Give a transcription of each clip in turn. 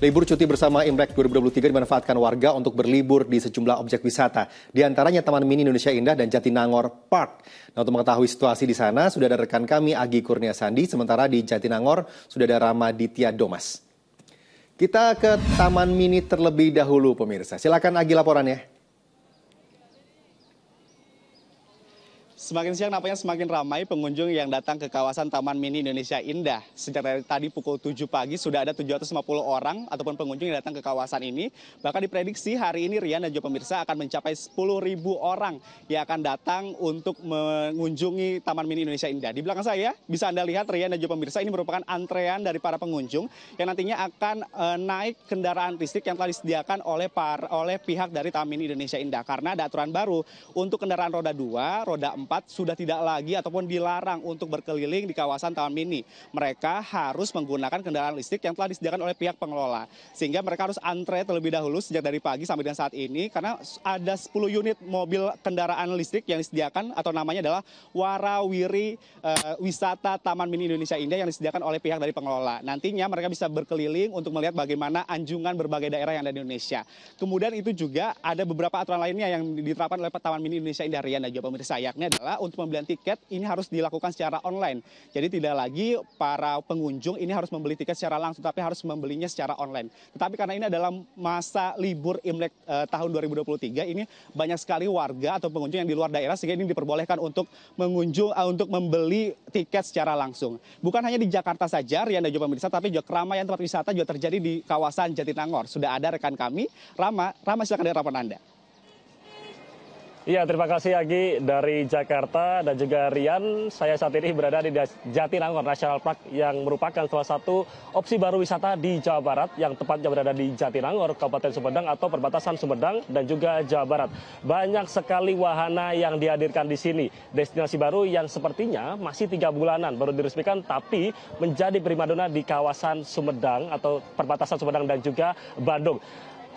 Libur cuti bersama Imlek 2023 dimanfaatkan warga untuk berlibur di sejumlah objek wisata, di antaranya Taman Mini Indonesia Indah dan Jatinangor Park. Nah, untuk mengetahui situasi di sana, sudah ada rekan kami Agi Kurnia Sandi, sementara di Jatinangor sudah ada Ramaditya Domas. Kita ke Taman Mini terlebih dahulu, pemirsa. Silakan Agi laporannya. semakin siang nampaknya semakin ramai pengunjung yang datang ke kawasan taman mini indonesia indah sejak dari tadi pukul 7 pagi sudah ada 750 orang ataupun pengunjung yang datang ke kawasan ini bahkan diprediksi hari ini rian dan juga pemirsa akan mencapai 10.000 orang yang akan datang untuk mengunjungi taman mini indonesia indah di belakang saya bisa anda lihat rian dan juga pemirsa ini merupakan antrean dari para pengunjung yang nantinya akan eh, naik kendaraan listrik yang telah disediakan oleh par, oleh pihak dari taman mini indonesia indah karena ada aturan baru untuk kendaraan roda dua roda empat sudah tidak lagi ataupun dilarang untuk berkeliling di kawasan taman mini mereka harus menggunakan kendaraan listrik yang telah disediakan oleh pihak pengelola sehingga mereka harus antre terlebih dahulu sejak dari pagi sampai dengan saat ini karena ada 10 unit mobil kendaraan listrik yang disediakan atau namanya adalah warawiri uh, wisata Taman Mini Indonesia Indah yang disediakan oleh pihak dari pengelola nantinya mereka bisa berkeliling untuk melihat bagaimana anjungan berbagai daerah yang ada di Indonesia kemudian itu juga ada beberapa aturan lainnya yang diterapkan oleh Taman Mini Indonesia Indah Rian dan juga pemirsa yakni adalah untuk pembelian tiket ini harus dilakukan secara online jadi tidak lagi para pengunjung ini harus membeli tiket secara langsung tapi harus membelinya secara online tetapi karena ini adalah masa libur Imlek eh, tahun 2023 ini banyak sekali warga atau pengunjung yang di luar daerah sehingga ini diperbolehkan untuk mengunjung eh, untuk membeli tiket secara langsung bukan hanya di Jakarta saja Rian dan juga pemirsa tapi juga keramaian tempat wisata juga terjadi di kawasan Jatinangor sudah ada rekan kami Rama Rama silakan dari Anda Iya, terima kasih lagi dari Jakarta dan juga Rian. Saya saat ini berada di Jatinangor National Park yang merupakan salah satu opsi baru wisata di Jawa Barat yang tepatnya berada di Jatinangor, Kabupaten Sumedang atau perbatasan Sumedang dan juga Jawa Barat. Banyak sekali wahana yang dihadirkan di sini. Destinasi baru yang sepertinya masih tiga bulanan baru diresmikan tapi menjadi primadona di kawasan Sumedang atau perbatasan Sumedang dan juga Bandung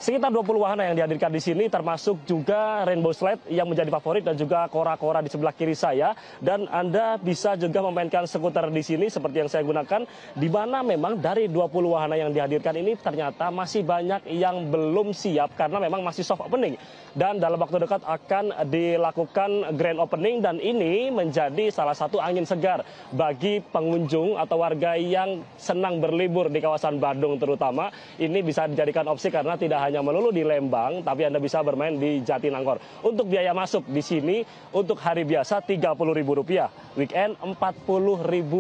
sekitar 20 wahana yang dihadirkan di sini termasuk juga rainbow slide yang menjadi favorit dan juga kora-kora di sebelah kiri saya dan Anda bisa juga memainkan skuter di sini seperti yang saya gunakan di mana memang dari 20 wahana yang dihadirkan ini ternyata masih banyak yang belum siap karena memang masih soft opening dan dalam waktu dekat akan dilakukan grand opening dan ini menjadi salah satu angin segar bagi pengunjung atau warga yang senang berlibur di kawasan Bandung terutama ini bisa dijadikan opsi karena tidak hanya melulu di Lembang, tapi Anda bisa bermain di Jatinangor. Untuk biaya masuk di sini, untuk hari biasa Rp30.000, weekend Rp40.000,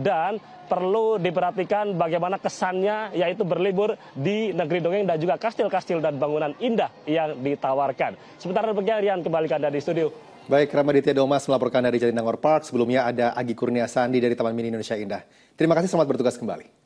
dan perlu diperhatikan bagaimana kesannya yaitu berlibur di negeri dongeng dan juga kastil-kastil dan bangunan indah yang ditawarkan. Sementara demikian Rian kembali ke Anda di studio. Baik, Ramaditya Domas melaporkan dari Jatinangor Park. Sebelumnya ada Agi Kurnia Sandi dari Taman Mini Indonesia Indah. Terima kasih, selamat bertugas kembali.